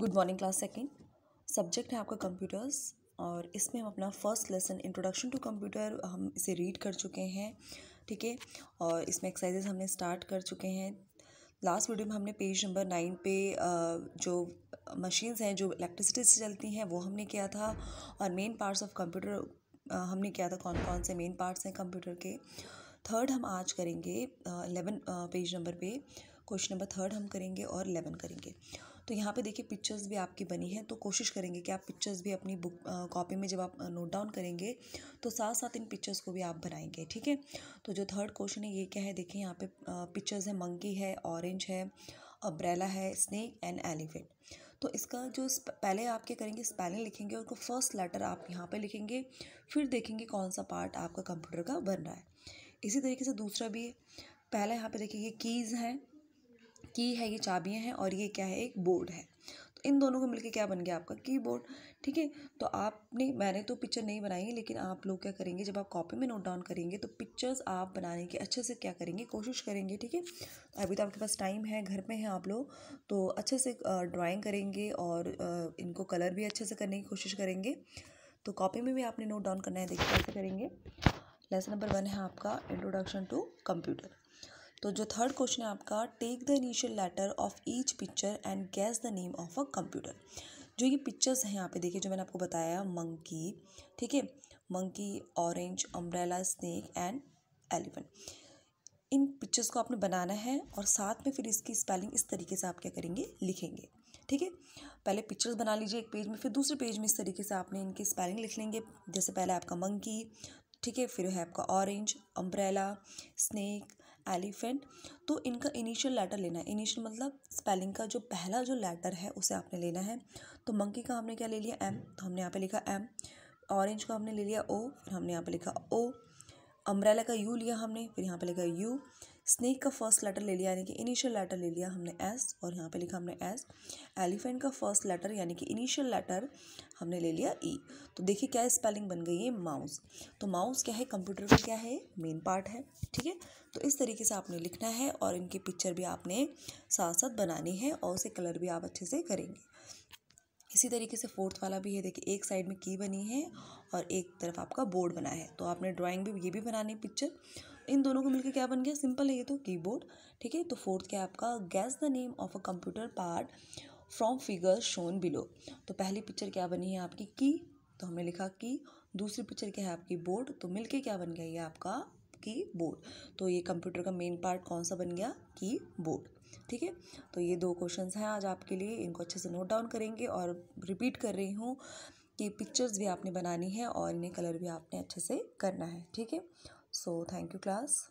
Good morning class second subject है आपका computers और इसमें हम अपना first lesson introduction to computer हम इसे रीड कर चुके हैं ठीक है और इसमें एक्सरसाइजेज हमने स्टार्ट कर चुके हैं लास्ट वीडियो में हमने पेज नंबर नाइन पे जो मशीन्स हैं जो इलेक्ट्रिसिटी से चलती हैं वो हमने किया था और मेन पार्ट्स ऑफ कंप्यूटर हमने किया था कौन कौन से मेन पार्ट्स हैं कंप्यूटर के थर्ड हम आज करेंगे एलेवन पेज नंबर पे क्वेश्चन नंबर थर्ड हम करेंगे और एलेवन करेंगे तो यहाँ पे देखिए पिक्चर्स भी आपकी बनी है तो कोशिश करेंगे कि आप पिक्चर्स भी अपनी बुक कॉपी में जब आप नोट डाउन करेंगे तो साथ साथ इन पिक्चर्स को भी आप बनाएंगे ठीक है तो जो थर्ड क्वेश्चन है ये क्या है देखिए यहाँ पे पिक्चर्स है मंकी है ऑरेंज है अब्रेला है स्नैक एंड एलिफेंट तो इसका जो पहले आप क्या करेंगे स्पेलिंग लिखेंगे और फर्स्ट लेटर आप यहाँ पर लिखेंगे फिर देखेंगे कौन सा पार्ट आपका कंप्यूटर का बन रहा है इसी तरीके से दूसरा भी है पहला यहाँ पे देखिए ये कीज़ हैं की है ये चाबियाँ हैं और ये क्या है एक बोर्ड है तो इन दोनों को मिलके क्या बन गया आपका कीबोर्ड ठीक है तो आपने मैंने तो पिक्चर नहीं बनाई है लेकिन आप लोग क्या करेंगे जब आप कॉपी में नोट डाउन करेंगे तो पिक्चर्स आप बनाने की अच्छे से क्या करेंगे कोशिश करेंगे ठीक है अभी तो आपके पास टाइम है घर पे हैं आप लोग तो अच्छे से ड्राइंग करेंगे और इनको कलर भी अच्छे से करने की कोशिश करेंगे तो कॉपी में भी आपने नोट डाउन करना है देखिए कैसे करेंगे लेसन नंबर वन है आपका इंट्रोडक्शन टू कंप्यूटर तो जो थर्ड क्वेश्चन है आपका take the initial letter of each picture and guess the name of a computer जो ये पिक्चर्स हैं यहाँ पे देखिए जो मैंने आपको बताया मंकी ठीक है monkey orange umbrella snake and elephant इन पिक्चर्स को आपने बनाना है और साथ में फिर इसकी स्पेलिंग इस तरीके से आप क्या करेंगे लिखेंगे ठीक है पहले पिक्चर्स बना लीजिए एक पेज में फिर दूसरे पेज में इस तरीके से आपने इनकी स्पेलिंग लिख लेंगे जैसे पहले आपका मंकी ठीक है फिर है आपका ऑरेंज अम्ब्रेला स्नेक एलिफेंट तो इनका इनिशियल लेटर लेना है इनिशियल मतलब स्पेलिंग का जो पहला जो लेटर है उसे आपने लेना है तो मंकी का हमने क्या ले लिया एम तो हमने यहाँ पे लिखा एम ऑरेंज का हमने ले लिया ओ फिर हमने यहाँ पे लिखा ओ अम्ब्रेला का यू लिया हमने फिर यहाँ पे लिखा यू स्नेक का फर्स्ट लेटर ले लिया यानी कि इनिशियल लेटर ले लिया हमने एस और यहाँ पे लिखा हमने एस एलिफेंट का फर्स्ट लेटर यानी कि इनिशियल लेटर हमने ले लिया ई e. तो देखिए क्या स्पेलिंग बन गई है माउस तो माउस क्या है कंप्यूटर का क्या है मेन पार्ट है ठीक है तो इस तरीके से आपने लिखना है और इनकी पिक्चर भी आपने साथ साथ बनानी है और उसे कलर भी आप अच्छे से करेंगे इसी तरीके से फोर्थ वाला भी है देखिए एक साइड में की बनी है और एक तरफ आपका बोर्ड बना है तो आपने ड्राइंग भी ये भी बनानी पिक्चर इन दोनों को मिलकर क्या बन गया सिंपल है ये तो कीबोर्ड ठीक है तो फोर्थ क्या आपका guess the name of a computer part from figure shown below तो पहली पिक्चर क्या बनी है आपकी की तो हमने लिखा की दूसरी पिक्चर क्या है आपकी बोर्ड तो मिलके क्या बन गया ये आपका की बोर्ड तो ये कंप्यूटर का मेन पार्ट कौन सा बन गया की बोर्ड ठीक है तो ये दो क्वेश्चंस हैं आज आपके लिए इनको अच्छे से नोट डाउन करेंगे और रिपीट कर रही हूँ कि पिक्चर्स भी आपने बनानी है और इन्हें कलर भी आपने अच्छे से करना है ठीक है सो थैंक यू क्लास